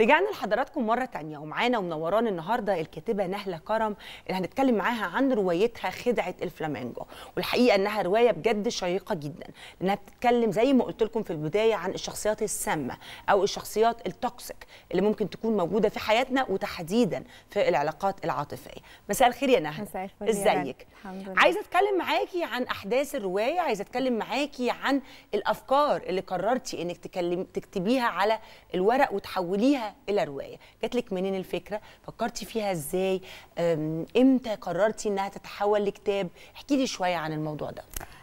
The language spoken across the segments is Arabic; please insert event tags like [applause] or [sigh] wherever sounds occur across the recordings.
رجعنا لحضراتكم مرة تانية ومعانا ومنوران النهاردة الكاتبة نهلة كرم اللي هنتكلم معاها عن روايتها خدعة الفلامينجو والحقيقة انها رواية بجد شيقة جدا لانها بتتكلم زي ما قلت لكم في البداية عن الشخصيات السامة او الشخصيات التوكسيك اللي ممكن تكون موجودة في حياتنا وتحديدا في العلاقات العاطفية مساء الخير يا نهلة مساء الخير ازيك الحمد لله عايزة اتكلم معاكي عن احداث الرواية عايزة اتكلم معاكي عن الافكار اللي قررتي انك تكلم تكتبيها على الورق وتحوليها الى روايه جات لك منين الفكره فكرتي فيها ازاي امتى قررتي انها تتحول لكتاب احكي لي شويه عن الموضوع ده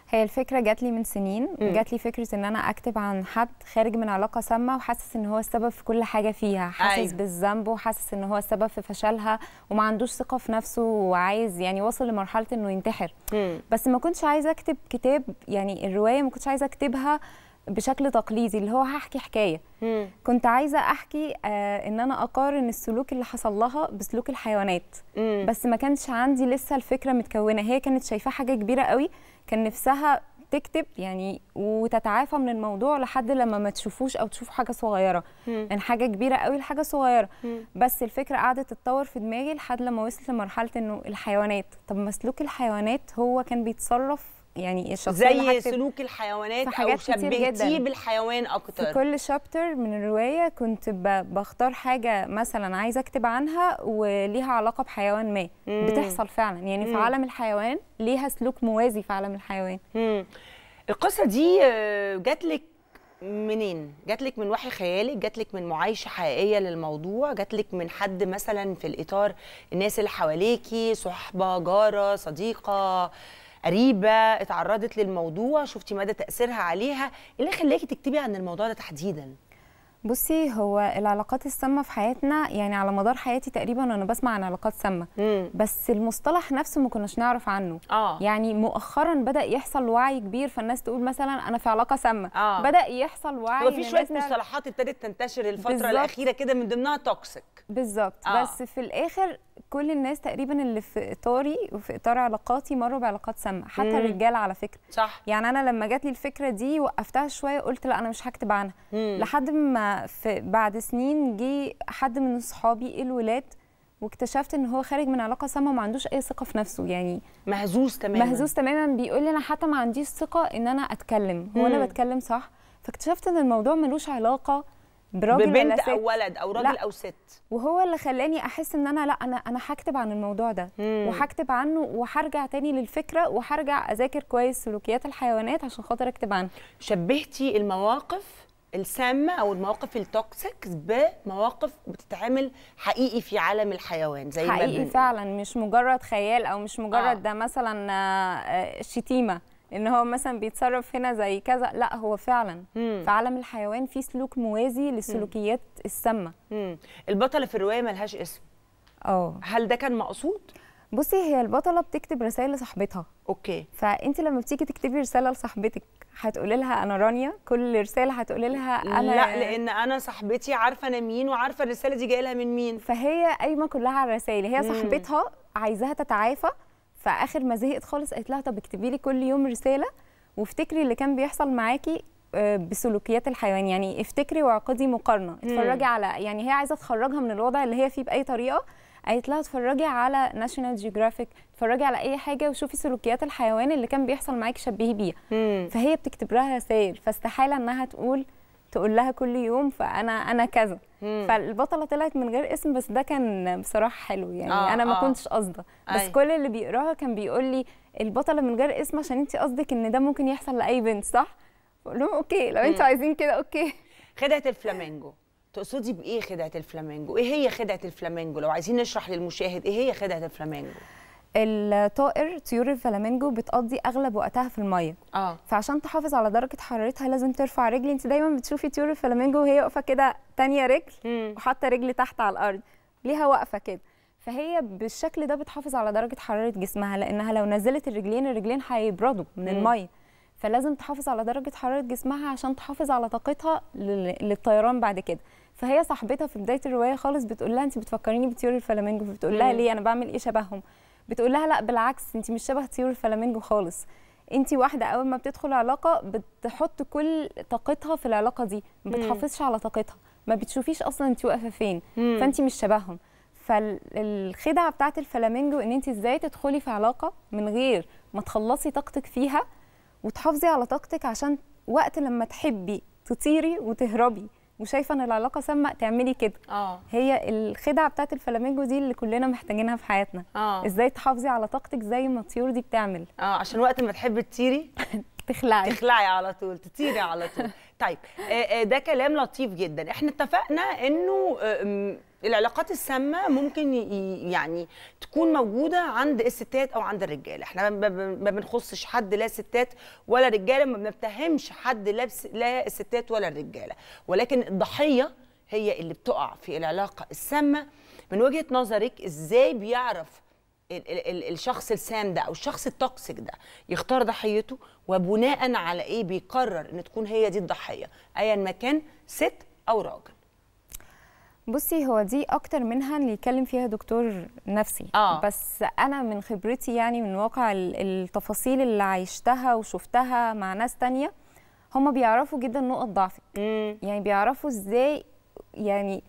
هي الفكره جات لي من سنين جات لي فكره ان انا اكتب عن حد خارج من علاقه سامه وحاسس ان هو السبب في كل حاجه فيها حاسس أيوه. بالذنب وحاسس ان هو السبب في فشلها وما عندوش ثقه في نفسه وعايز يعني وصل لمرحله انه ينتحر مم. بس ما كنتش عايزه اكتب كتاب يعني الروايه ما كنتش عايزه اكتبها بشكل تقليدي اللي هو هحكي حكايه مم. كنت عايزه احكي آه ان انا اقارن السلوك اللي حصل لها بسلوك الحيوانات مم. بس ما كانش عندي لسه الفكره متكونه هي كانت شايفاه حاجه كبيره قوي كان نفسها تكتب يعني وتتعافى من الموضوع لحد لما ما تشوفوش او تشوف حاجه صغيره من يعني حاجه كبيره قوي لحاجه صغيره مم. بس الفكره قعدت تتطور في دماغي لحد لما وصلت لمرحله انه الحيوانات طب ما سلوك الحيوانات هو كان بيتصرف يعني الشخصيه زي سلوك الحيوانات او شبهتيه بالحيوان اكتر في كل شابتر من الروايه كنت بختار حاجه مثلا عايزه اكتب عنها وليها علاقه بحيوان ما مم. بتحصل فعلا يعني مم. في عالم الحيوان ليها سلوك موازي في عالم الحيوان مم. القصه دي آه، جات لك منين؟ جات لك من وحي خيالك؟ جات لك من معايشه حقيقيه للموضوع؟ جات لك من حد مثلا في الاطار الناس اللي حواليكي، صحبه، جاره، صديقه، قريبه اتعرضت للموضوع شفتي مدى تاثيرها عليها إيه اللي خلاكي تكتبي عن الموضوع ده تحديدا بصي هو العلاقات السامه في حياتنا يعني على مدار حياتي تقريبا وانا بسمع عن علاقات سامه بس المصطلح نفسه ما كناش نعرف عنه آه. يعني مؤخرا بدا يحصل وعي كبير فالناس تقول مثلا انا في علاقه سامه آه. بدا يحصل وعي هو في شويه مصطلحات ابتدت تنتشر الفتره بالزبط. الاخيره كده من ضمنها توكسيك بالظبط آه. بس في الاخر كل الناس تقريبا اللي في اطاري وفي اطار علاقاتي مروا بعلاقات سامه حتى الرجاله الرجال على فكره صح يعني انا لما جات لي الفكره دي وقفتها شويه قلت لا انا مش هكتب عنها مم. لحد ما في بعد سنين جه حد من صحابي الولاد واكتشفت ان هو خارج من علاقه سامه وما عندوش اي ثقه في نفسه يعني مهزوز تماما مهزوز تماما بيقول لي انا حتى ما عنديش ثقه ان انا اتكلم هو مم. انا بتكلم صح فاكتشفت ان الموضوع ملوش علاقه براجل ببنت ولا ست. او ولد او راجل او ست وهو اللي خلاني احس ان انا لا انا انا هكتب عن الموضوع ده وهكتب عنه وهرجع تاني للفكره وهرجع اذاكر كويس سلوكيات الحيوانات عشان خاطر اكتب عنه شبهتي المواقف السامه او المواقف التوكسيك بمواقف بتتعمل حقيقي في عالم الحيوان زي حقيقي فعلا مش مجرد خيال او مش مجرد آه. ده مثلا آه، آه، شتيمه ان هو مثلا بيتصرف هنا زي كذا لا هو فعلا مم. في عالم الحيوان في سلوك موازي للسلوكيات السامه البطله في الروايه ملهاش اسم اه هل ده كان مقصود بصي هي البطله بتكتب رسائل لصاحبتها اوكي فانت لما بتيجي تكتبي رساله لصاحبتك هتقولي لها انا رانيا كل رساله هتقولي لها انا لا لان انا صاحبتي عارفه انا مين وعارفه الرساله دي جايه لها من مين فهي قايمه كلها على الرسائل هي صاحبتها عايزاها تتعافى فاخر ما زهقت خالص قالت لها طب اكتبي لي كل يوم رساله وافتكري اللي كان بيحصل معاكي آه، بسلوكيات الحيوان يعني افتكري وعقدي مقارنه اتفرجي على يعني هي عايزه تخرجها من الوضع اللي هي فيه باي طريقه قالت لها اتفرجي على ناشونال جيوغرافيك اتفرجي على اي حاجه وشوفي سلوكيات الحيوان اللي كان بيحصل معاكي شبهي بيها فهي بتكتب لها رسائل فاستحاله انها تقول تقول لها كل يوم فانا انا كذا مم. فالبطله طلعت من غير اسم بس ده كان بصراحه حلو يعني آه انا ما آه. كنتش قاصده بس أي. أيوة. كل اللي بيقراها كان بيقول لي البطله من غير اسم عشان انت قصدك ان ده ممكن يحصل لاي بنت صح بقول لهم اوكي لو انتوا عايزين كده اوكي خدعه الفلامينجو تقصدي بايه خدعه الفلامينجو ايه هي خدعه الفلامينجو لو عايزين نشرح للمشاهد ايه هي خدعه الفلامينجو الطائر طيور الفلامينجو بتقضي اغلب وقتها في الميه اه فعشان تحافظ على درجه حرارتها لازم ترفع رجلي انت دايما بتشوفي طيور الفلامينجو وهي واقفه كده تانية رجل وحاطه رجل تحت على الارض ليها واقفه كده فهي بالشكل ده بتحافظ على درجه حراره جسمها لانها لو نزلت الرجلين الرجلين هيبردوا من الميه فلازم تحافظ على درجه حراره جسمها عشان تحافظ على طاقتها للطيران بعد كده فهي صاحبتها في بدايه الروايه خالص بتقول لها انت بتفكريني بطيور الفلامينجو فبتقول لها ليه انا بعمل ايه شبههم بتقول لها لا بالعكس انت مش شبه طيور الفلامينجو خالص انت واحده اول ما بتدخل علاقه بتحط كل طاقتها في العلاقه دي ما بتحافظش على طاقتها ما بتشوفيش اصلا انت واقفه فين فانت مش شبههم فالخدعه بتاعت الفلامينجو ان انت ازاي تدخلي في علاقه من غير ما تخلصي طاقتك فيها وتحافظي على طاقتك عشان وقت لما تحبي تطيري وتهربي وشايفه ان العلاقه سامه تعملي كده اه هي الخدعه بتاعت الفلامينجو دي اللي كلنا محتاجينها في حياتنا اه ازاي تحافظي على طاقتك زي ما الطيور دي بتعمل اه عشان وقت ما تحبي تطيري [laughs] تخلعي تخلعي على طول تطيري على طول [laughs] طيب آه، آه، ده كلام لطيف جدا احنا اتفقنا انه آه، العلاقات السامه ممكن يعني تكون موجوده عند الستات او عند الرجاله احنا ما بنخصش حد لا ستات ولا رجاله ما بنتهمش حد لا لا الستات ولا الرجاله ولكن الضحيه هي اللي بتقع في العلاقه السامه من وجهه نظرك ازاي بيعرف الـ الـ الـ الشخص السام ده او الشخص التوكسيك ده يختار ضحيته وبناء على ايه بيقرر ان تكون هي دي الضحيه ايا ما كان ست او راجل بصي هو دي اكتر منها اللي يتكلم فيها دكتور نفسي آه. بس انا من خبرتي يعني من واقع التفاصيل اللي عشتها وشفتها مع ناس تانية هم بيعرفوا جدا نقط ضعفك يعني بيعرفوا ازاي يعني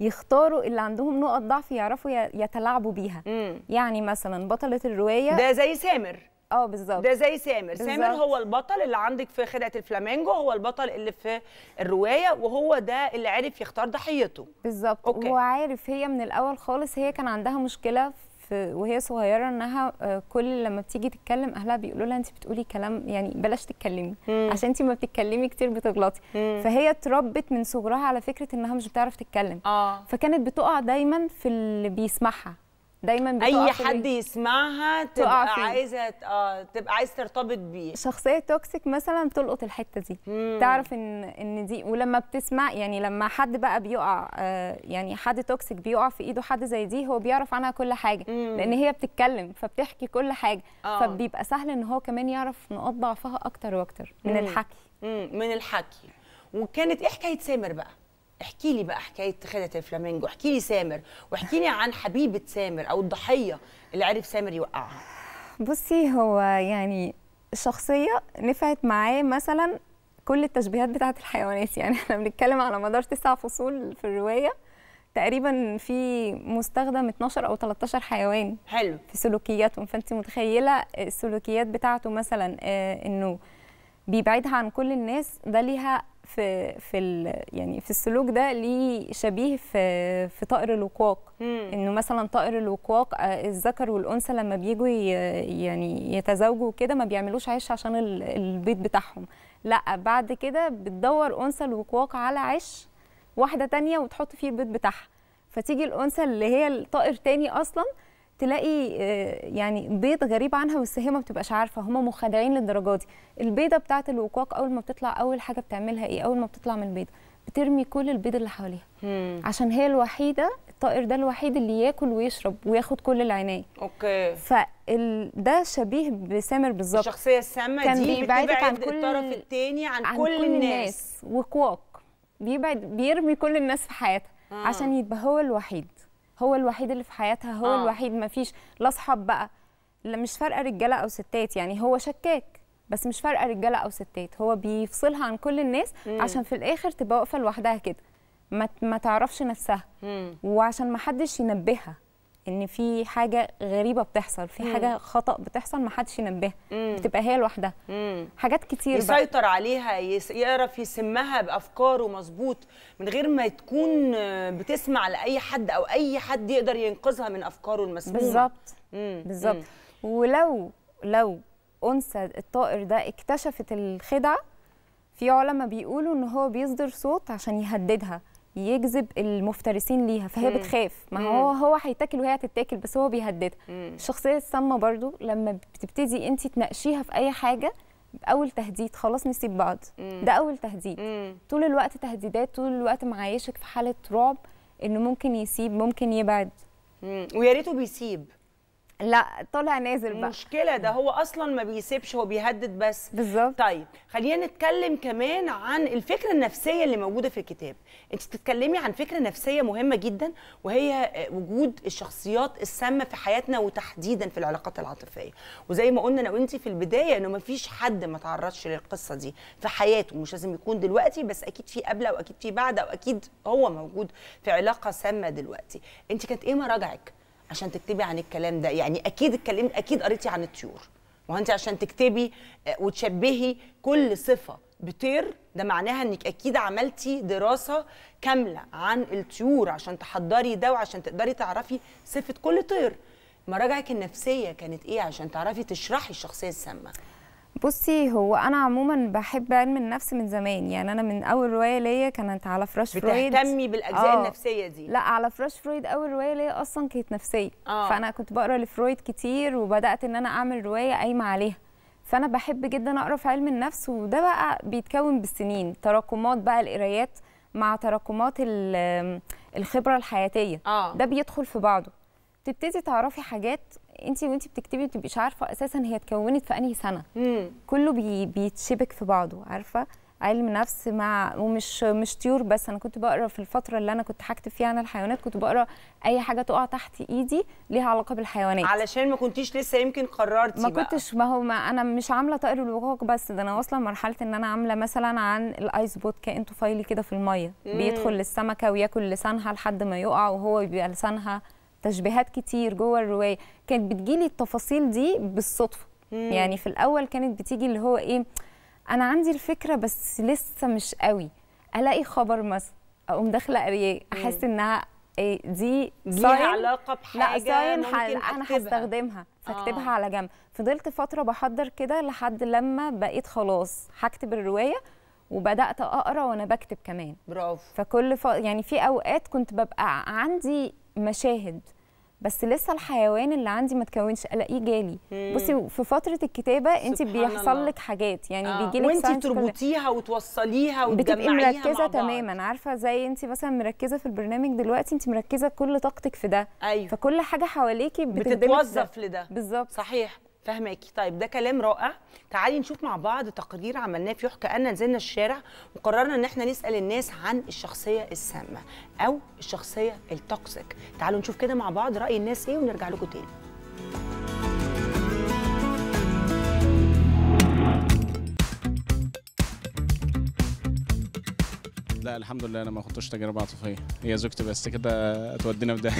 يختاروا اللي عندهم نقط ضعف يعرفوا يتلاعبوا بيها مم. يعني مثلا بطله الروايه ده زي سامر اه بالظبط ده زي سامر بالزبط. سامر هو البطل اللي عندك في خدعه الفلامينجو هو البطل اللي في الروايه وهو ده اللي عرف يختار ضحيته بالظبط هو عارف هي من الاول خالص هي كان عندها مشكله في وهي صغيره انها آه، كل لما بتيجي تتكلم اهلها بيقولوا لها انت بتقولي كلام يعني بلاش تتكلمي مم. عشان انت ما بتتكلمي كتير بتغلطي مم. فهي اتربت من صغرها على فكره انها مش بتعرف تتكلم آه. فكانت بتقع دايما في اللي بيسمعها دايما اي حد يسمعها تبقى فيه. عايزه اه تبقى عايز ترتبط بيه شخصيه توكسيك مثلا تلقط الحته دي مم. تعرف ان ان دي ولما بتسمع يعني لما حد بقى بيقع آه يعني حد توكسيك بيقع في ايده حد زي دي هو بيعرف عنها كل حاجه مم. لان هي بتتكلم فبتحكي كل حاجه آه. فبيبقى سهل ان هو كمان يعرف نقاط ضعفها اكتر واكتر من مم. الحكي مم. من الحكي وكانت ايه حكايه سامر بقى احكي لي بقى حكايه خدت الفلامينجو احكي لي سامر واحكي لي عن حبيبه سامر او الضحيه اللي عرف سامر يوقعها بصي هو يعني شخصيه نفعت معاه مثلا كل التشبيهات بتاعه الحيوانات يعني احنا بنتكلم على مدار تسع فصول في الروايه تقريبا في مستخدم 12 او 13 حيوان حلو في سلوكياتهم فانت متخيله السلوكيات بتاعته مثلا آه، انه بيبعدها عن كل الناس ده ليها في في يعني في السلوك ده ليه شبيه في في طائر الوقواق انه مثلا طائر الوقواق آه، الذكر والانثى لما بيجوا يعني يتزوجوا كده ما بيعملوش عش عشان البيض بتاعهم لا بعد كده بتدور انثى الوقواق على عش واحده تانية وتحط فيه البيض بتاعها فتيجي الانثى اللي هي الطائر تاني اصلا تلاقي آه، يعني بيض غريب عنها بس هي ما بتبقاش عارفه هم مخادعين للدرجه دي البيضه بتاعه الوقاق اول ما بتطلع اول حاجه بتعملها ايه اول ما بتطلع من البيضه بترمي كل البيض اللي حواليها عشان هي الوحيده الطائر ده الوحيد اللي ياكل ويشرب وياخد كل العنايه اوكي فده شبيه بسامر بالظبط الشخصيه السامه كان دي بتبعد عن كل الطرف الثاني عن, عن كل, كل الناس, الناس. وكواك بيبعد بيرمي كل الناس في حياتها آه. عشان يبقى هو الوحيد هو الوحيد اللي في حياتها هو آه. الوحيد مفيش لا اصحاب بقى لا مش فارقه رجاله او ستات يعني هو شكاك بس مش فارقه رجاله او ستات هو بيفصلها عن كل الناس مم. عشان في الاخر تبقى واقفه لوحدها كده ما تعرفش نفسها مم. وعشان ما حدش ينبهها ان في حاجه غريبه بتحصل في مم. حاجه خطا بتحصل ما حدش ينبهها بتبقى هي لوحدها حاجات كتير يسيطر بقى. عليها يعرف يسمها بافكاره مظبوط من غير ما تكون بتسمع لاي حد او اي حد يقدر ينقذها من افكاره المسمومه بالظبط بالظبط ولو لو انثى الطائر ده اكتشفت الخدعه في علماء بيقولوا ان هو بيصدر صوت عشان يهددها يجذب المفترسين ليها فهي مم. بتخاف ما هو هو هيتاكل وهي هتتاكل بس هو بيهددها الشخصيه السامه برضو لما بتبتدي انت تناقشيها في اي حاجه اول تهديد خلاص نسيب بعض مم. ده اول تهديد مم. طول الوقت تهديدات طول الوقت معايشك في حاله رعب انه ممكن يسيب ممكن يبعد ويا ريته بيسيب لا طالع نازل بقى مشكله ده هو اصلا ما بيسيبش هو بيهدد بس بالظبط طيب خلينا نتكلم كمان عن الفكره النفسيه اللي موجوده في الكتاب انت بتتكلمي عن فكره نفسيه مهمه جدا وهي وجود الشخصيات السامه في حياتنا وتحديدا في العلاقات العاطفيه وزي ما قلنا انا وانت في البدايه انه ما فيش حد ما تعرضش للقصه دي في حياته مش لازم يكون دلوقتي بس اكيد في قبل او اكيد في بعد او اكيد هو موجود في علاقه سامه دلوقتي انت كانت ايه مراجعك عشان تكتبي عن الكلام ده يعني اكيد اتكلمت اكيد قريتي عن الطيور ما عشان تكتبي آه، وتشبهي كل صفه بطير ده معناها انك اكيد عملتي دراسه كامله عن الطيور عشان تحضري ده وعشان تقدري تعرفي صفه كل طير مراجعك النفسيه كانت ايه عشان تعرفي تشرحي الشخصيه السامه بصي هو انا عموما بحب علم النفس من زمان يعني انا من اول روايه ليا كانت على فراش فرويد بتهتمي بالاجزاء أوه. النفسيه دي لا على فراش فرويد اول روايه ليا اصلا كانت نفسيه أوه. فانا كنت بقرا لفرويد كتير وبدات ان انا اعمل روايه قايمه عليها فانا بحب جدا اقرا في علم النفس وده بقى بيتكون بالسنين تراكمات بقى القرايات مع تراكمات الخبره الحياتيه أوه. ده بيدخل في بعضه تبتدي تعرفي حاجات انت وانت بتكتبي بتبقيش عارفه اساسا هي اتكونت في انهي سنه مم. كله بي بيتشبك في بعضه عارفه علم نفس مع ومش مش طيور بس انا كنت بقرا في الفتره اللي انا كنت هكتب فيها عن الحيوانات كنت بقرا اي حاجه تقع تحت ايدي ليها علاقه بالحيوانات علشان ما كنتيش لسه يمكن قررتي ما بقى. كنتش ما هو ما انا مش عامله طائر الوقاق بس ده انا واصله لمرحله ان انا عامله مثلا عن الايس بوت كائن طفيلي كده في الميه مم. بيدخل للسمكه وياكل لسانها لحد ما يقع وهو بيبقى لسانها تشبيهات كتير جوه الروايه كانت بتجيلي التفاصيل دي بالصدفه مم. يعني في الاول كانت بتيجي اللي هو ايه انا عندي الفكره بس لسه مش قوي الاقي خبر مثلا اقوم داخله قريه احس انها إيه دي ليها علاقه بحاجه لا ساين انا هستخدمها آه. فاكتبها آه. على جنب فضلت فتره بحضر كده لحد لما بقيت خلاص هكتب الروايه وبدات اقرا وانا بكتب كمان برافو فكل ف... يعني في اوقات كنت ببقى عندي مشاهد بس لسه الحيوان اللي عندي ما تكونش الاقيه جالي بصي في فتره الكتابه انت بيحصل لك حاجات يعني آه. بيجي لك وانت تربطيها وتوصليها وتجمعيها مع مركزه تماما عارفه زي انت مثلا مركزه في البرنامج دلوقتي انت مركزه كل طاقتك في ده أيوه. فكل حاجه حواليكي بتتوظف لده بالظبط صحيح فهماكي طيب ده كلام رائع تعالي نشوف مع بعض تقرير عملناه في يحكى ان نزلنا الشارع وقررنا ان احنا نسال الناس عن الشخصيه السامه او الشخصيه التوكسيك تعالوا نشوف كده مع بعض راي الناس ايه ونرجع لكم تاني لا الحمد لله انا ما خدتش تجربه عاطفيه هي زوجتي بس كده تودينا في [laughs]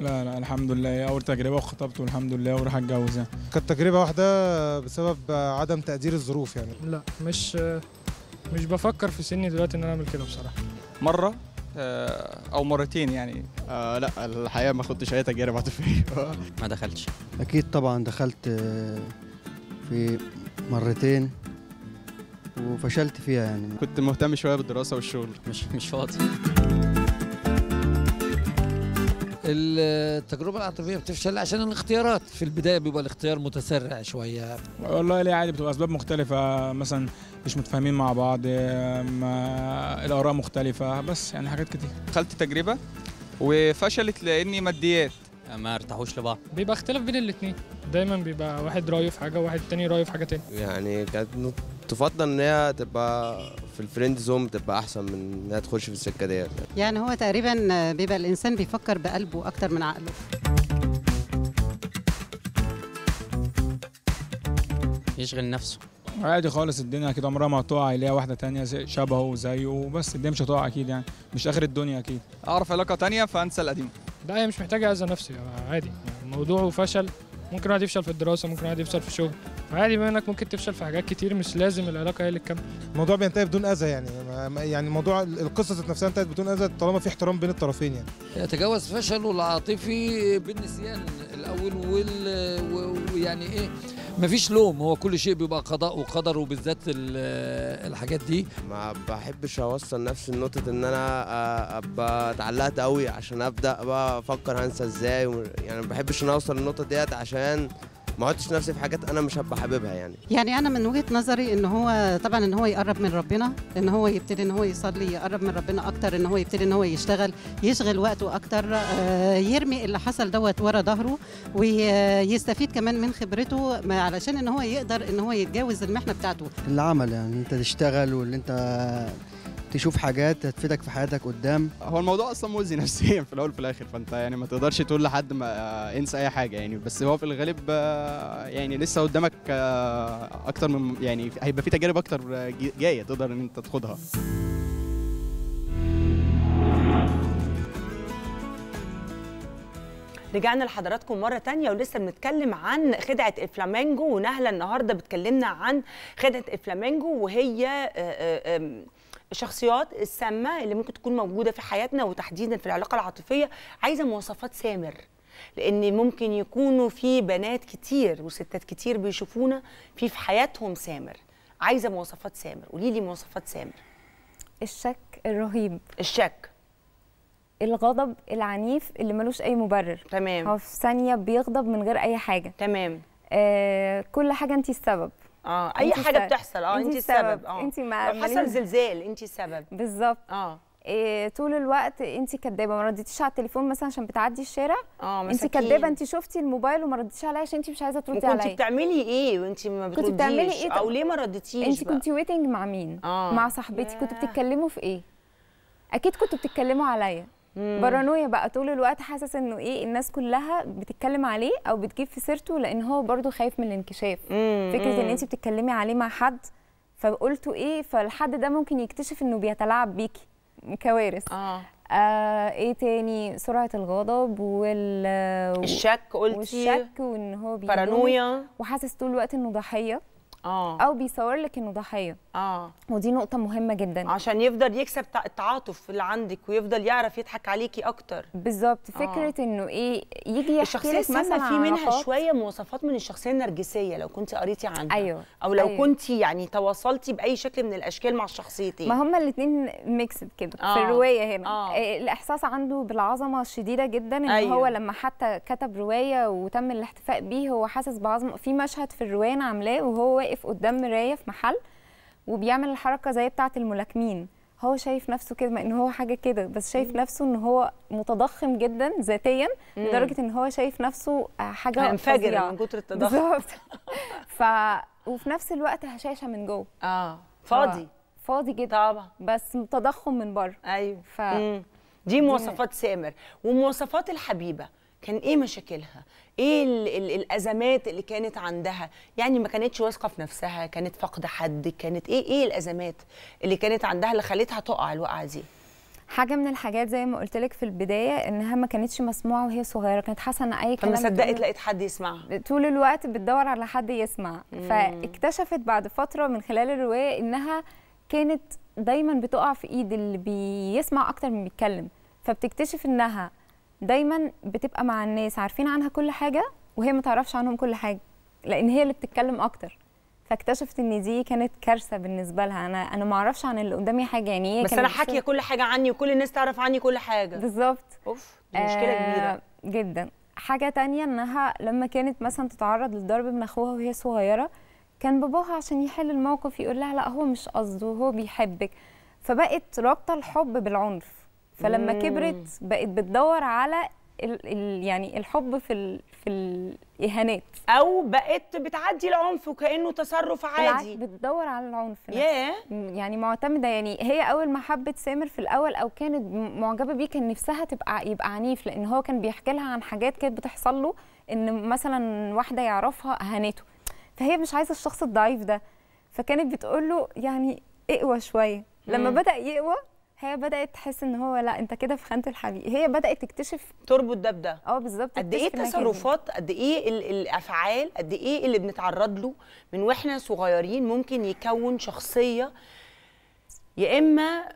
لا لا الحمد لله هي اول تجربه وخطبت والحمد لله وراح اتجوز يعني كانت تجربه واحده بسبب عدم تقدير الظروف يعني لا مش مش بفكر في سني دلوقتي ان انا اعمل كده بصراحه مره آه، او مرتين يعني آه لا الحقيقه ما خدتش اي تجارب عاطفيه [laughs] ما دخلتش اكيد طبعا دخلت آه، في مرتين وفشلت فيها يعني كنت مهتم شويه بالدراسه والشغل مش مش فاضي التجربة العاطفية بتفشل عشان الاختيارات في البداية بيبقى الاختيار متسرع شوية والله ليه عادي بتبقى أسباب مختلفة مثلا مش متفاهمين مع بعض الآراء مختلفة بس يعني حاجات كتير دخلت تجربة وفشلت لأني ماديات ما ارتاحوش لبعض بيبقى اختلاف بين الاثنين دايما بيبقى واحد رايه في حاجة وواحد تاني رايه في حاجة تاني يعني كانت تفضل ان هي تبقى في الفريند زون تبقى احسن من انها تخش في السكه ديت يعني. هو تقريبا بيبقى الانسان بيفكر بقلبه اكتر من عقله يشغل نفسه عادي خالص الدنيا كده عمرها ما هتقع يلاقي واحده تانية شبهه زيه بس الدنيا مش هتقع اكيد يعني مش اخر الدنيا اكيد اعرف علاقه تانية فانسى القديم لا هي مش محتاجه اذى نفسي عادي يعني الموضوع فشل ممكن واحد يفشل في الدراسه ممكن واحد يفشل في الشغل عادي بما انك ممكن تفشل في حاجات كتير مش لازم العلاقه هي اللي تكمل الموضوع بينتهي بدون اذى يعني يعني الموضوع القصه ذات نفسها انتهت بدون اذى طالما في احترام بين الطرفين يعني يتجاوز فشله العاطفي بالنسيان الاول وال ويعني ايه مفيش لوم هو كل شيء بيبقى قضاء وقدر وبالذات الحاجات دي ما بحبش اوصل نفسي لنقطه ان انا ابقى اتعلقت قوي عشان ابدا بقى افكر هنسى ازاي يعني ما بحبش ان اوصل للنقطه ديت عشان ما احطش نفسي في حاجات انا مش هبقى حاببها يعني يعني انا من وجهه نظري ان هو طبعا ان هو يقرب من ربنا ان هو يبتدي ان هو يصلي يقرب من ربنا اكتر ان هو يبتدي ان هو يشتغل يشغل وقته اكتر آه، يرمي اللي حصل دوت ورا ظهره ويستفيد كمان من خبرته علشان ان هو يقدر ان هو يتجاوز المحنه بتاعته العمل يعني انت تشتغل واللي انت تشوف حاجات هتفيدك في حياتك قدام هو الموضوع اصلا مؤذي [laughs] نفسيا في الاول وفي الاخر فانت يعني ما تقدرش تقول لحد ما انسى اي حاجه يعني بس هو في الغالب يعني لسه قدامك آه، اكتر من يعني هيبقى في تجارب اكتر آه، جايه تقدر ان انت تاخدها رجعنا لحضراتكم مرة تانية ولسه بنتكلم عن خدعة الفلامينجو ونهلة النهاردة بتكلمنا عن خدعة الفلامينجو وهي آآ آه، آآ الشخصيات السامه اللي ممكن تكون موجوده في حياتنا وتحديدا في العلاقه العاطفيه عايزه مواصفات سامر لان ممكن يكونوا في بنات كتير وستات كتير بيشوفونا في في حياتهم سامر عايزه مواصفات سامر قولي لي مواصفات سامر الشك الرهيب الشك الغضب العنيف اللي ملوش اي مبرر تمام هو في ثانيه بيغضب من غير اي حاجه تمام آه كل حاجه انت السبب اه اي حاجه السبب. بتحصل اه انت السبب اه انت لو حصل زلزال انت السبب بالظبط اه إيه طول الوقت انت كدابه ما رديتيش على التليفون مثلا عشان بتعدي الشارع اه انت كدابه انت شفتي الموبايل وما رديتيش عليا عشان انت مش عايزه تردي عليا كنت بتعملي ايه وانت ما بترديش كنت بتعملي ايه او ليه ما رديتيش انت كنت ويتنج مع مين آه. مع صاحبتي كنتوا بتتكلموا في ايه اكيد كنتوا بتتكلموا عليا بارانويا بقى طول الوقت حاسس انه ايه الناس كلها بتتكلم عليه او بتجيب في سيرته لان هو برضو خايف من الانكشاف فكره ان انت بتتكلمي عليه مع حد فقلتوا ايه فالحد ده ممكن يكتشف انه بيتلاعب بيكي كوارث آه. آه ايه تاني سرعه الغضب وال الشك قلتي والشك وان هو بارانويا وحاسس طول الوقت انه ضحيه اه او بيصور لك انه ضحيه اه ودي نقطه مهمه جدا عشان يفضل يكسب التعاطف اللي عندك ويفضل يعرف يضحك عليكي اكتر بالظبط آه. فكره آه. انه ايه يجي يحكي الشخصيه مثلا في منها شويه مواصفات من الشخصيه النرجسيه لو كنت قريتي عنها أيوة. او لو أيوة. كنت يعني تواصلتي باي شكل من الاشكال مع الشخصيتين ما هما الاثنين ميكسد كده آه. في الروايه هنا آه. إيه، الاحساس عنده بالعظمه الشديده جدا ان أيوة. هو لما حتى كتب روايه وتم الاحتفاء بيه هو حاسس بعظمه في مشهد في الروايه انا عاملاه وهو واقف قدام مرايه في محل وبيعمل الحركه زي بتاعه الملاكمين هو شايف نفسه كده ان هو حاجه كده بس شايف مم. نفسه ان هو متضخم جدا ذاتيا لدرجه ان هو شايف نفسه حاجه هينفجر من كتر التضخم [laughs] ف وفي نفس الوقت هشاشه من جوه اه فاضي فاضي جدا طبعا بس تضخم من بره ايوه ف... دي مواصفات سامر ومواصفات الحبيبه كان ايه مشاكلها ايه الازمات اللي كانت عندها يعني ما كانتش واثقه في نفسها كانت فاقده حد كانت ايه ايه الازمات اللي كانت عندها اللي خلتها تقع الوقعه دي حاجه من الحاجات زي ما قلت لك في البدايه انها ما كانتش مسموعه وهي صغيره كانت حاسه ان اي كلام فما صدقت لقيت حد يسمعها طول الوقت بتدور على حد يسمع مم. فاكتشفت بعد فتره من خلال الروايه انها كانت دايما بتقع في ايد اللي بيسمع اكتر من بيتكلم فبتكتشف انها دايما بتبقى مع الناس عارفين عنها كل حاجه وهي ما تعرفش عنهم كل حاجه لان هي اللي بتتكلم اكتر فاكتشفت ان دي كانت كارثه بالنسبه لها انا انا ما اعرفش عن اللي قدامي حاجه يعني إيه بس انا حاكيه كل حاجه عني وكل الناس تعرف عني كل حاجه بالظبط اوف دي مشكله آه كبيره جدا حاجه تانية انها لما كانت مثلا تتعرض للضرب من اخوها وهي صغيره كان باباها عشان يحل الموقف يقول لها لا هو مش قصده هو بيحبك فبقت رابطه الحب بالعنف فلما مم. كبرت بقت بتدور على ال ال يعني الحب في الـ في الاهانات او بقت بتعدي العنف وكانه تصرف عادي بتدور على العنف yeah. يعني معتمده يعني هي اول ما حبت سامر في الاول او كانت معجبه بيه كان نفسها تبقى يبقى عنيف لان هو كان بيحكي لها عن حاجات كانت بتحصل له ان مثلا واحده يعرفها اهانته فهي مش عايزه الشخص الضعيف ده فكانت بتقول له يعني اقوى شويه لما بدا يقوى هي بدات تحس ان هو لا انت كده في خانه الحبيب هي بدات تكتشف تربط ده بده اه بالظبط قد ايه التصرفات قد ايه الافعال قد ايه اللي بنتعرض له من واحنا صغيرين ممكن يكون شخصيه يا اما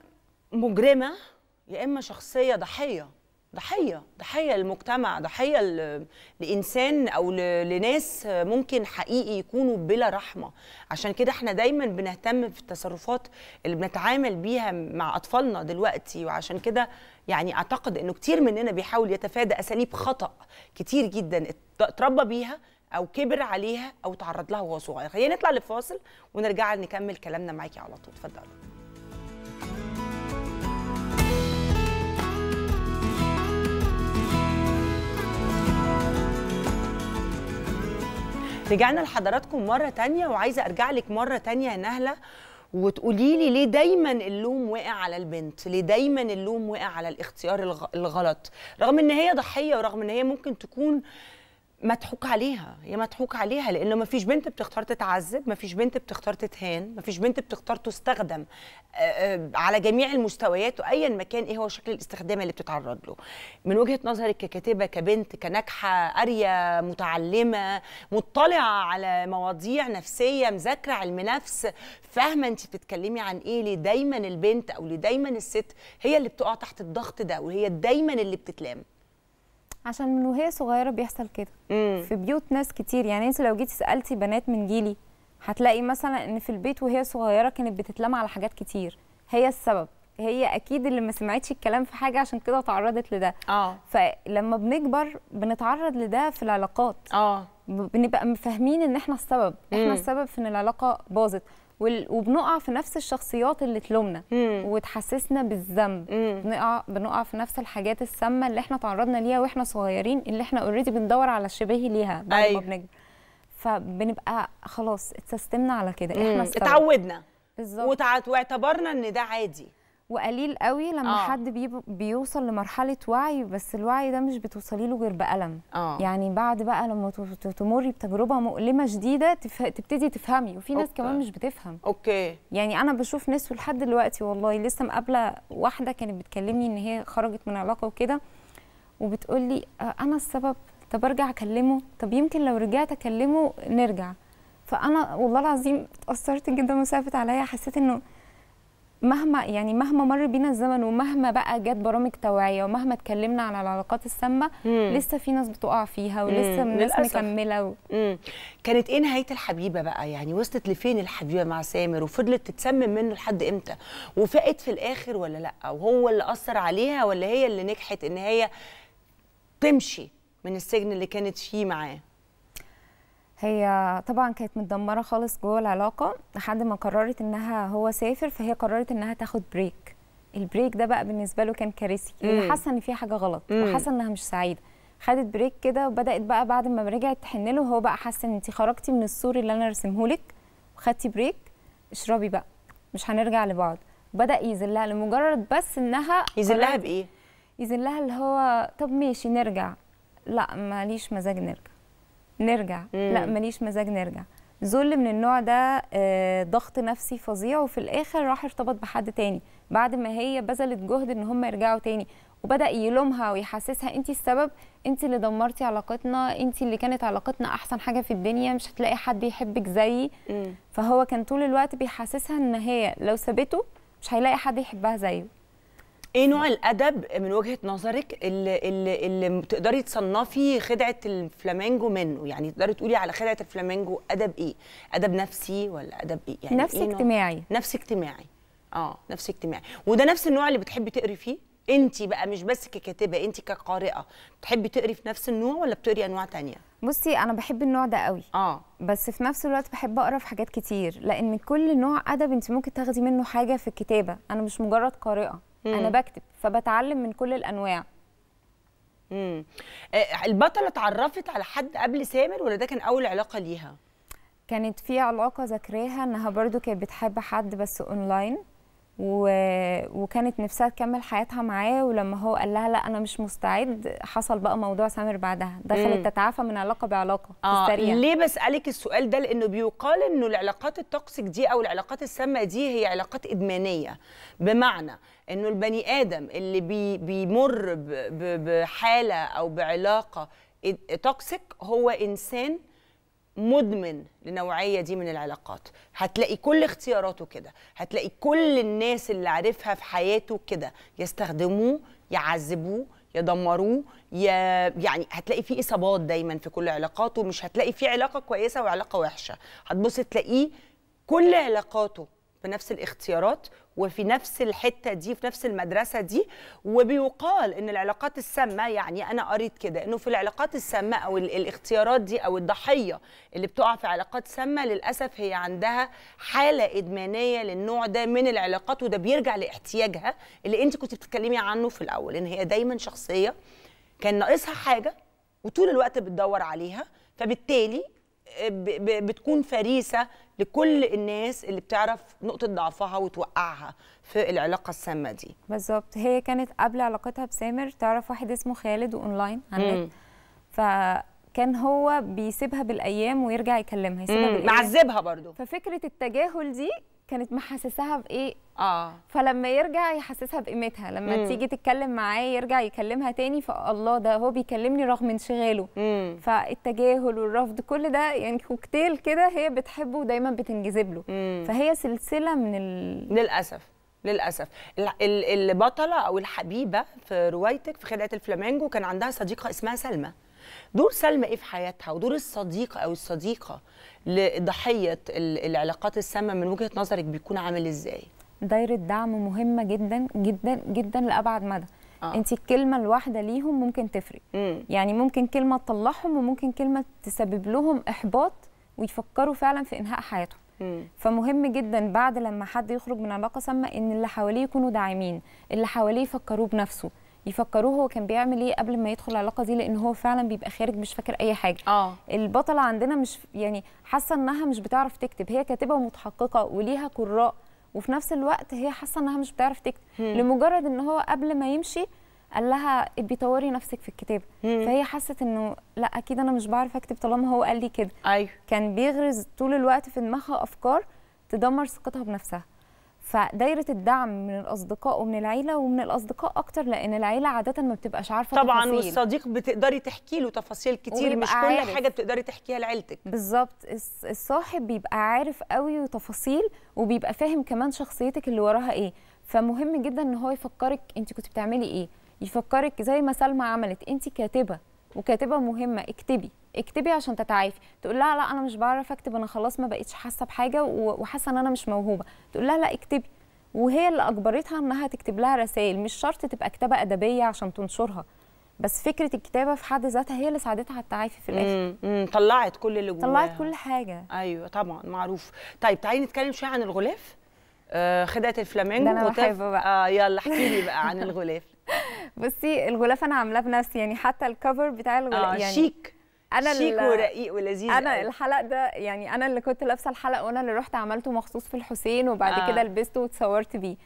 مجرمه يا اما شخصيه ضحيه ضحيه ضحيه للمجتمع ضحيه لانسان او لناس ممكن حقيقي يكونوا بلا رحمه عشان كده احنا دايما بنهتم في التصرفات اللي بنتعامل بيها مع اطفالنا دلوقتي وعشان كده يعني اعتقد انه كتير مننا بيحاول يتفادى اساليب خطا كتير جدا اتربى بيها او كبر عليها او تعرض لها وهو صغير خلينا نطلع لفاصل ونرجع نكمل كلامنا معاكي على طول اتفضلوا رجعنا لحضراتكم مرة تانية وعايزة أرجع لك مرة تانية يا نهلة وتقولي لي ليه دايما اللوم واقع على البنت ليه دايما اللوم واقع على الاختيار الغلط رغم ان هي ضحيه ورغم ان هي ممكن تكون مضحوك عليها يا مضحوك عليها لانه ما فيش بنت بتختار تتعذب ما فيش بنت بتختار تتهان ما فيش بنت بتختار تستخدم آه، آه، على جميع المستويات وايا ما كان ايه هو شكل الاستخدام اللي بتتعرض له من وجهه نظرك ككاتبه كبنت كناجحه قاريه متعلمه مطلعه على مواضيع نفسيه مذاكره علم نفس فاهمه انت بتتكلمي عن ايه ليه دايما البنت او ليه دايما الست هي اللي بتقع تحت الضغط ده وهي دايما اللي بتتلام عشان من وهي صغيره بيحصل كده مم. في بيوت ناس كتير يعني انت لو جيتي سالتي بنات من جيلي هتلاقي مثلا ان في البيت وهي صغيره كانت بتتلم على حاجات كتير هي السبب هي اكيد اللي ما سمعتش الكلام في حاجه عشان كده تعرضت لده اه فلما بنكبر بنتعرض لده في العلاقات اه بنبقى فاهمين ان احنا السبب احنا مم. السبب في ان العلاقه باظت وبنقع في نفس الشخصيات اللي تلومنا وتحسسنا بالذنب بنقع بنقع في نفس الحاجات السامه اللي احنا تعرضنا ليها واحنا صغيرين اللي احنا اوريدي بندور على الشبيه ليها أيوه. ما فبنبقى خلاص اتسيستمنا على كده احنا اتعودنا بالظبط واعتبرنا ان ده عادي وقليل قوي لما أوه. حد بي بيوصل لمرحله وعي بس الوعي ده مش بتوصلي له غير بالم آه. يعني بعد بقى لما تمري بتجربه مؤلمه شديده تف... تبتدي تفهمي وفي ناس أوكي. كمان مش بتفهم اوكي يعني انا بشوف ناس لحد دلوقتي والله لسه مقابله واحده كانت بتكلمني ان هي خرجت من علاقه وكده وبتقول لي انا السبب طب ارجع اكلمه طب يمكن لو رجعت اكلمه نرجع فانا والله العظيم اتاثرت جدا وسقفت عليا حسيت انه مهما يعني مهما مر بينا الزمن ومهما بقى جت برامج توعيه ومهما اتكلمنا عن العلاقات السامه لسه في ناس بتقع فيها ولسه مم. ناس مكمله و... كانت ايه نهايه الحبيبه بقى يعني وصلت لفين الحبيبه مع سامر وفضلت تتسمم منه لحد امتى وفقت في الاخر ولا لا وهو اللي اثر عليها ولا هي اللي نجحت ان هي تمشي من السجن اللي كانت فيه معاه هي طبعا كانت متدمره خالص جوه العلاقه لحد ما قررت انها هو سافر فهي قررت انها تاخد بريك البريك ده بقى بالنسبه له كان كارثي حاسه ان في حاجه غلط وحاسه انها مش سعيده خدت بريك كده وبدات بقى بعد ما رجعت تحن له هو بقى حس ان انت خرجتي من السور اللي انا رسمه لك وخدتي بريك اشربي بقى مش هنرجع لبعض بدا يذلها لمجرد بس انها يذلها بايه يذلها اللي هو طب ماشي نرجع لا ماليش مزاج نرجع نرجع مم. لا ماليش مزاج نرجع ذل من النوع ده آه، ضغط نفسي فظيع وفي الاخر راح ارتبط بحد تاني بعد ما هي بذلت جهد ان هم يرجعوا تاني وبدا يلومها ويحسسها انت السبب انت اللي دمرتي علاقتنا انت اللي كانت علاقتنا احسن حاجه في الدنيا مش هتلاقي حد يحبك زيي فهو كان طول الوقت بيحسسها ان هي لو سابته مش هيلاقي حد يحبها زيه ايه نوع الادب من وجهه نظرك اللي اللي, اللي تقدري تصنفي خدعه الفلامينجو منه يعني تقدري تقولي على خدعه الفلامينجو ادب ايه ادب نفسي ولا ادب ايه يعني نفسي إيه اجتماعي نفسي اجتماعي اه نفسي اجتماعي وده نفس النوع اللي بتحبي تقري فيه انت بقى مش بس ككاتبه انت كقارئه بتحبي تقري في نفس النوع ولا بتقري انواع تانية بصي انا بحب النوع ده قوي اه بس في نفس الوقت بحب اقرا في حاجات كتير لان كل نوع ادب انت ممكن تاخدي منه حاجه في الكتابه انا مش مجرد قارئه مم. انا بكتب فبتعلم من كل الانواع مم. آه، البطله اتعرفت على حد قبل سامر ولا ده كان اول علاقه ليها كانت في علاقه ذكرها انها برضو كانت بتحب حد بس اونلاين وكانت نفسها تكمل حياتها معاه ولما هو قال لها لا انا مش مستعد حصل بقى موضوع سامر بعدها دخلت تتعافى من علاقه بعلاقه آه. في السريع ليه بسالك السؤال ده لانه بيقال انه العلاقات التوكسيك دي او العلاقات السامه دي هي علاقات ادمانيه بمعنى انه البني ادم اللي بي... بيمر ب... ب... بحاله او بعلاقه توكسيك هو انسان مدمن لنوعيه دي من العلاقات هتلاقي كل اختياراته كده هتلاقي كل الناس اللي عارفها في حياته كده يستخدموه يعذبوه يدمروه ي... يعني هتلاقي فيه اصابات دايما في كل علاقاته مش هتلاقي فيه علاقه كويسه وعلاقه وحشه هتبص تلاقيه كل علاقاته بنفس الاختيارات وفي نفس الحته دي في نفس المدرسه دي وبيقال ان العلاقات السامه يعني انا قريت كده انه في العلاقات السامه او الاختيارات دي او الضحيه اللي بتقع في علاقات سامه للاسف هي عندها حاله ادمانيه للنوع ده من العلاقات وده بيرجع لاحتياجها اللي انت كنت بتتكلمي عنه في الاول ان هي دايما شخصيه كان ناقصها حاجه وطول الوقت بتدور عليها فبالتالي بتكون فريسه لكل الناس اللي بتعرف نقطه ضعفها وتوقعها في العلاقه السامه دي بالظبط هي كانت قبل علاقتها بسامر تعرف واحد اسمه خالد واونلاين على فكان هو بيسيبها بالايام ويرجع يكلمها يسيبها بالايام معذبها برضو ففكره التجاهل دي كانت محسساها بايه اه فلما يرجع يحسسها بقيمتها لما مم. تيجي تتكلم معاه يرجع يكلمها تاني فالله ده هو بيكلمني رغم انشغاله فالتجاهل والرفض كل ده يعني كوكتيل كده هي بتحبه ودايما بتنجذب له مم. فهي سلسله من ال... للاسف للاسف البطله او الحبيبه في روايتك في خلعه الفلامينجو كان عندها صديقه اسمها سلمى دور سلمى ايه في حياتها ودور الصديق او الصديقه لضحيه العلاقات السامه من وجهه نظرك بيكون عامل ازاي دايره دعم مهمه جدا جدا جدا لابعد مدى آه. انت الكلمه الواحده ليهم ممكن تفرق مم. يعني ممكن كلمه تطلعهم وممكن كلمه تسبب لهم احباط ويفكروا فعلا في انهاء حياتهم فمهم جدا بعد لما حد يخرج من علاقه سامه ان اللي حواليه يكونوا داعمين اللي حواليه يفكروه بنفسه يفكروه هو كان بيعمل ايه قبل ما يدخل العلاقه دي لان هو فعلا بيبقى خارج مش فاكر اي حاجه اه البطله عندنا مش يعني حاسه انها مش بتعرف تكتب هي كاتبه ومتحققه وليها قراء وفي نفس الوقت هي حاسه انها مش بتعرف تكتب هم. لمجرد ان هو قبل ما يمشي قال لها ابي طوري نفسك في الكتابه فهي حست انه لا اكيد انا مش بعرف اكتب طالما هو قال لي كده ايوه كان بيغرز طول الوقت في دماغها افكار تدمر ثقتها بنفسها فدايره الدعم من الاصدقاء ومن العيله ومن الاصدقاء اكتر لان العيله عاده ما بتبقاش عارفه طبعا تفاصيل. والصديق بتقدري تحكي له تفاصيل كتير مش كل عارف. حاجه بتقدري تحكيها لعيلتك بالظبط الصاحب بيبقى عارف قوي وتفاصيل وبيبقى فاهم كمان شخصيتك اللي وراها ايه فمهم جدا ان هو يفكرك انت كنت بتعملي ايه يفكرك زي ما سلمى عملت انت كاتبه وكاتبه مهمه اكتبي اكتبي عشان تتعافي تقول لها لا انا مش بعرف اكتب انا خلاص ما بقتش حاسه بحاجه وحاسه ان انا مش موهوبه تقول لها لا اكتبي وهي اللي اجبرتها انها تكتب لها رسائل مش شرط تبقى كتابه ادبيه عشان تنشرها بس فكره الكتابه في حد ذاتها هي اللي ساعدتها على التعافي في الاخر امم طلعت كل اللي جواها طلعت كل حاجه ايوه طبعا معروف طيب تعالي نتكلم شويه عن الغلاف آه خدعه الفلامينجو ده انا وتف... بقى. آه يلا احكي لي بقى عن [laughs] الغلاف بصي الغلاف انا عاملاه بنفسي يعني حتى الكفر بتاع الغلاف آه يعني شيك انا شيك ورقيق ولذيذ انا قوي. الحلق ده يعني انا اللي كنت لابسه الحلق وانا اللي رحت عملته مخصوص في الحسين وبعد آه. كده لبسته واتصورت بيه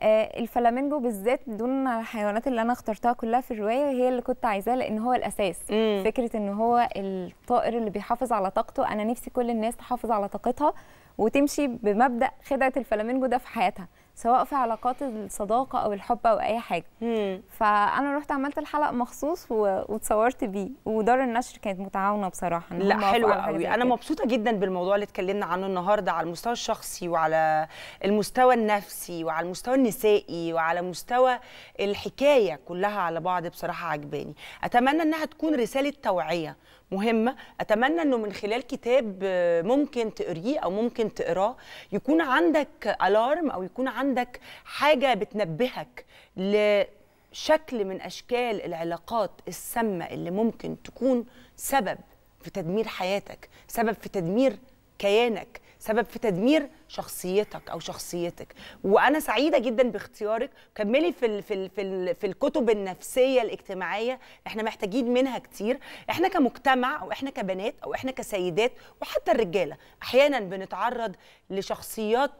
آه الفلامينجو بالذات دون الحيوانات اللي انا اخترتها كلها في الروايه هي اللي كنت عايزاها لان هو الاساس مم. فكره ان هو الطائر اللي بيحافظ على طاقته انا نفسي كل الناس تحافظ على طاقتها وتمشي بمبدا خدعه الفلامينجو ده في حياتها سواء في علاقات الصداقه او الحب او اي حاجه مم. فانا رحت عملت الحلقه مخصوص و... واتصورت بيه ودار النشر كانت متعاونه بصراحه لا حلوه قوي انا مبسوطه جدا بالموضوع اللي اتكلمنا عنه النهارده على المستوى الشخصي وعلى المستوى النفسي وعلى المستوى النسائي وعلى مستوى الحكايه كلها على بعض بصراحه عجباني اتمنى انها تكون رساله توعيه مهمه اتمنى انه من خلال كتاب ممكن تقريه او ممكن تقراه يكون عندك الارم او يكون عندك حاجه بتنبهك لشكل من اشكال العلاقات السامه اللي ممكن تكون سبب في تدمير حياتك سبب في تدمير كيانك سبب في تدمير شخصيتك او شخصيتك وانا سعيده جدا باختيارك كملي في الـ في الـ في, الـ في الكتب النفسيه الاجتماعيه احنا محتاجين منها كتير احنا كمجتمع او احنا كبنات او احنا كسيدات وحتى الرجاله احيانا بنتعرض لشخصيات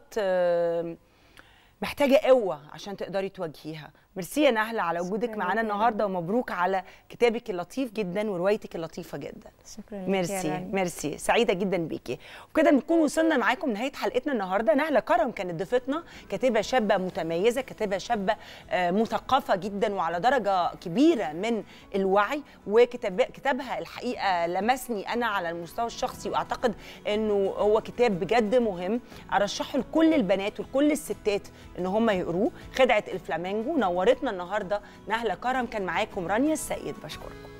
محتاجه قوه عشان تقدري تواجهيها ميرسي يا نهله على وجودك معانا النهارده ومبروك على كتابك اللطيف جدا وروايتك اللطيفه جدا شكرا ميرسي ميرسي سعيده جدا بيكي وكده بنكون وصلنا معاكم نهايه حلقتنا النهارده نهله كرم كانت ضيفتنا كاتبه شابه متميزه كاتبه شابه آه، مثقفه جدا وعلى درجه كبيره من الوعي وكتابها الحقيقه لمسني انا على المستوى الشخصي واعتقد انه هو كتاب بجد مهم ارشحه لكل البنات ولكل الستات ان هم يقروه خدعه الفلامينجو نور نورتنا النهارده نهله كرم كان معاكم رانيا السيد بشكركم